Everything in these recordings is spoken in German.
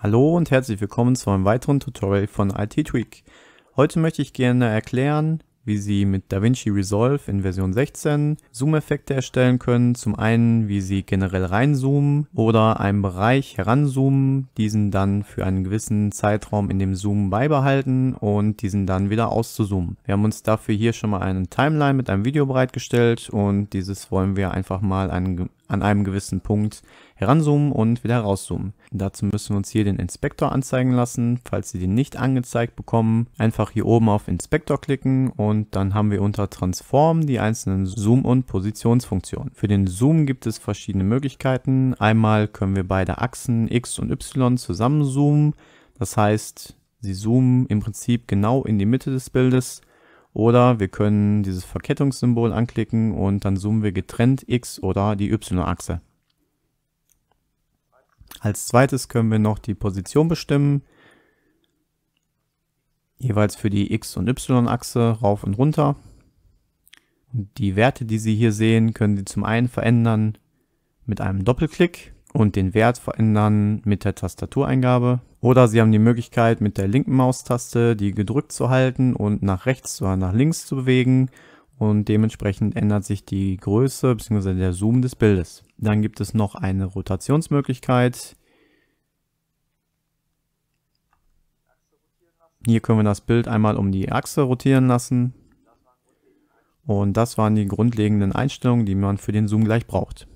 Hallo und herzlich willkommen zu einem weiteren Tutorial von IT Tweak. Heute möchte ich gerne erklären, wie Sie mit DaVinci Resolve in Version 16 Zoom-Effekte erstellen können. Zum einen, wie Sie generell reinzoomen oder einen Bereich heranzoomen, diesen dann für einen gewissen Zeitraum in dem Zoom beibehalten und diesen dann wieder auszuzoomen. Wir haben uns dafür hier schon mal einen Timeline mit einem Video bereitgestellt und dieses wollen wir einfach mal einen an einem gewissen Punkt heranzoomen und wieder rauszoomen. Dazu müssen wir uns hier den Inspektor anzeigen lassen. Falls Sie den nicht angezeigt bekommen, einfach hier oben auf Inspektor klicken und dann haben wir unter Transform die einzelnen Zoom- und Positionsfunktionen. Für den Zoom gibt es verschiedene Möglichkeiten. Einmal können wir beide Achsen X und Y zusammenzoomen. Das heißt, Sie zoomen im Prinzip genau in die Mitte des Bildes oder wir können dieses Verkettungssymbol anklicken und dann zoomen wir getrennt X oder die Y-Achse. Als zweites können wir noch die Position bestimmen. Jeweils für die X- und Y-Achse rauf und runter. Und die Werte, die Sie hier sehen, können Sie zum einen verändern mit einem Doppelklick und den Wert verändern mit der Tastatureingabe. Oder Sie haben die Möglichkeit, mit der linken Maustaste die gedrückt zu halten und nach rechts oder nach links zu bewegen. Und dementsprechend ändert sich die Größe bzw. der Zoom des Bildes. Dann gibt es noch eine Rotationsmöglichkeit. Hier können wir das Bild einmal um die Achse rotieren lassen. Und das waren die grundlegenden Einstellungen, die man für den Zoom gleich braucht.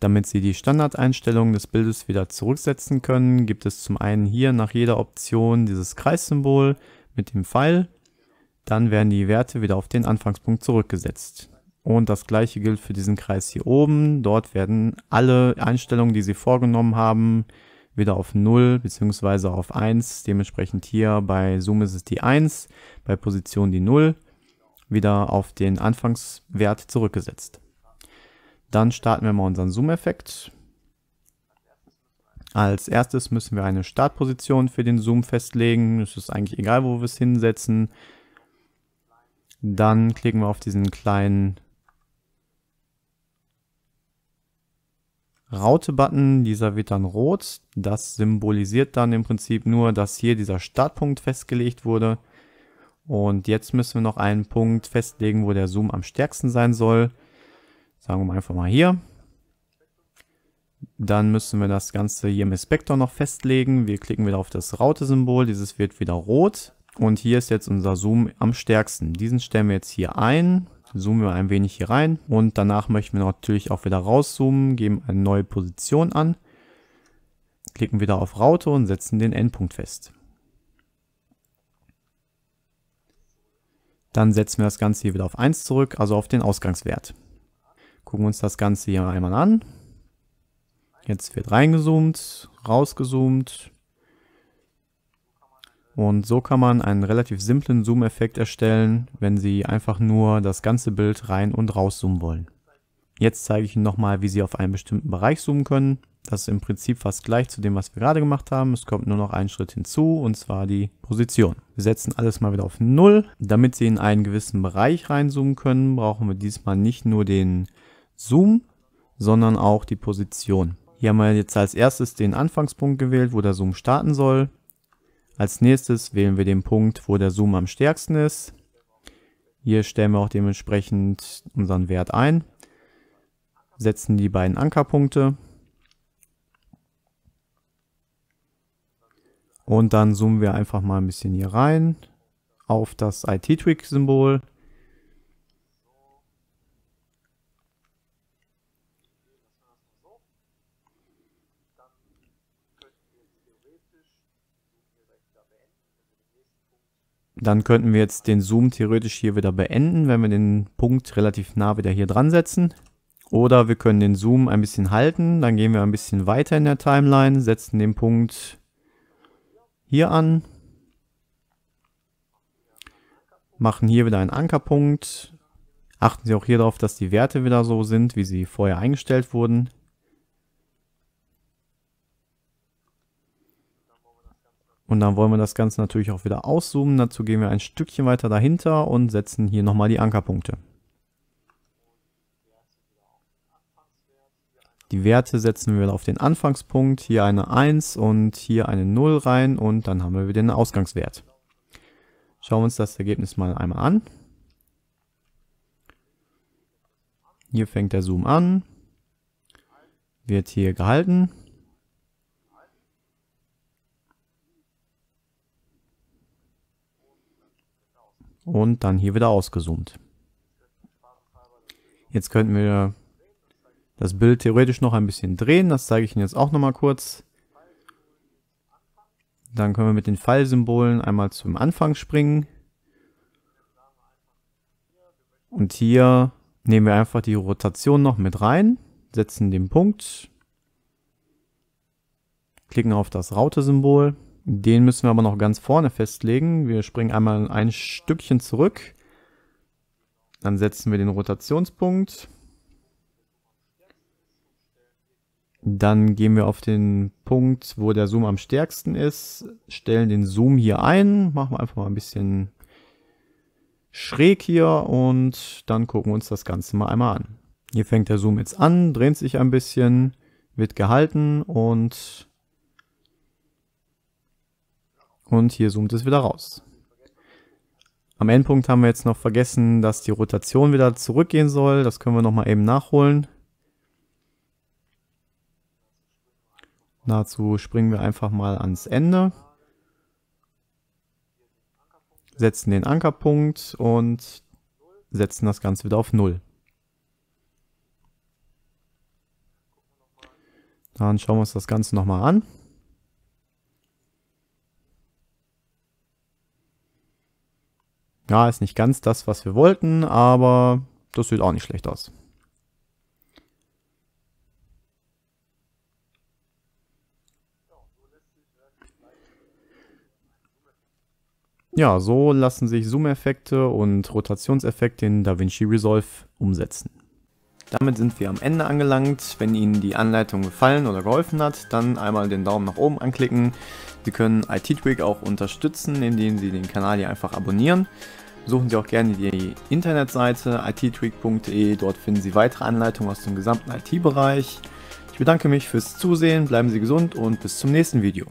Damit Sie die Standardeinstellungen des Bildes wieder zurücksetzen können, gibt es zum einen hier nach jeder Option dieses Kreissymbol mit dem Pfeil. Dann werden die Werte wieder auf den Anfangspunkt zurückgesetzt. Und das gleiche gilt für diesen Kreis hier oben. Dort werden alle Einstellungen, die Sie vorgenommen haben, wieder auf 0 bzw. auf 1. Dementsprechend hier bei Zoom ist es die 1, bei Position die 0, wieder auf den Anfangswert zurückgesetzt. Dann starten wir mal unseren Zoom-Effekt. Als erstes müssen wir eine Startposition für den Zoom festlegen. Es ist eigentlich egal, wo wir es hinsetzen. Dann klicken wir auf diesen kleinen Raute-Button. Dieser wird dann rot. Das symbolisiert dann im Prinzip nur, dass hier dieser Startpunkt festgelegt wurde. Und jetzt müssen wir noch einen Punkt festlegen, wo der Zoom am stärksten sein soll. Sagen wir mal einfach mal hier. Dann müssen wir das Ganze hier im Inspektor noch festlegen. Wir klicken wieder auf das Raute-Symbol. Dieses wird wieder rot. Und hier ist jetzt unser Zoom am stärksten. Diesen stellen wir jetzt hier ein. Zoomen wir ein wenig hier rein. Und danach möchten wir natürlich auch wieder rauszoomen. Geben eine neue Position an. Klicken wieder auf Raute und setzen den Endpunkt fest. Dann setzen wir das Ganze hier wieder auf 1 zurück, also auf den Ausgangswert. Gucken uns das Ganze hier einmal an. Jetzt wird reingezoomt, rausgezoomt. Und so kann man einen relativ simplen Zoom-Effekt erstellen, wenn Sie einfach nur das ganze Bild rein und rauszoomen wollen. Jetzt zeige ich Ihnen nochmal, wie Sie auf einen bestimmten Bereich zoomen können. Das ist im Prinzip fast gleich zu dem, was wir gerade gemacht haben. Es kommt nur noch ein Schritt hinzu und zwar die Position. Wir setzen alles mal wieder auf 0. Damit Sie in einen gewissen Bereich reinzoomen können, brauchen wir diesmal nicht nur den Zoom, sondern auch die Position. Hier haben wir jetzt als erstes den Anfangspunkt gewählt, wo der Zoom starten soll. Als nächstes wählen wir den Punkt, wo der Zoom am stärksten ist. Hier stellen wir auch dementsprechend unseren Wert ein, setzen die beiden Ankerpunkte und dann zoomen wir einfach mal ein bisschen hier rein auf das IT-Tweak-Symbol Dann könnten wir jetzt den Zoom theoretisch hier wieder beenden, wenn wir den Punkt relativ nah wieder hier dran setzen. Oder wir können den Zoom ein bisschen halten, dann gehen wir ein bisschen weiter in der Timeline, setzen den Punkt hier an, machen hier wieder einen Ankerpunkt. Achten Sie auch hier darauf, dass die Werte wieder so sind, wie sie vorher eingestellt wurden. Und dann wollen wir das Ganze natürlich auch wieder auszoomen. Dazu gehen wir ein Stückchen weiter dahinter und setzen hier nochmal die Ankerpunkte. Die Werte setzen wir auf den Anfangspunkt, hier eine 1 und hier eine 0 rein und dann haben wir wieder den Ausgangswert. Schauen wir uns das Ergebnis mal einmal an. Hier fängt der Zoom an, wird hier gehalten und dann hier wieder ausgezoomt. Jetzt könnten wir das Bild theoretisch noch ein bisschen drehen. Das zeige ich Ihnen jetzt auch nochmal kurz. Dann können wir mit den Pfeilsymbolen einmal zum Anfang springen. Und hier nehmen wir einfach die Rotation noch mit rein, setzen den Punkt, klicken auf das Raute-Symbol. Den müssen wir aber noch ganz vorne festlegen. Wir springen einmal ein Stückchen zurück. Dann setzen wir den Rotationspunkt. Dann gehen wir auf den Punkt, wo der Zoom am stärksten ist, stellen den Zoom hier ein, machen wir einfach mal ein bisschen schräg hier und dann gucken wir uns das Ganze mal einmal an. Hier fängt der Zoom jetzt an, dreht sich ein bisschen, wird gehalten und und hier zoomt es wieder raus. Am Endpunkt haben wir jetzt noch vergessen, dass die Rotation wieder zurückgehen soll. Das können wir nochmal eben nachholen. Dazu springen wir einfach mal ans Ende. Setzen den Ankerpunkt und setzen das Ganze wieder auf 0. Dann schauen wir uns das Ganze nochmal an. Ja, ist nicht ganz das, was wir wollten, aber das sieht auch nicht schlecht aus. Ja, so lassen sich Zoom-Effekte und Rotationseffekte in DaVinci Resolve umsetzen. Damit sind wir am Ende angelangt. Wenn Ihnen die Anleitung gefallen oder geholfen hat, dann einmal den Daumen nach oben anklicken. Sie können it tweak auch unterstützen, indem Sie den Kanal hier einfach abonnieren. Suchen Sie auch gerne die Internetseite ittweak.de. dort finden Sie weitere Anleitungen aus dem gesamten IT-Bereich. Ich bedanke mich fürs Zusehen, bleiben Sie gesund und bis zum nächsten Video.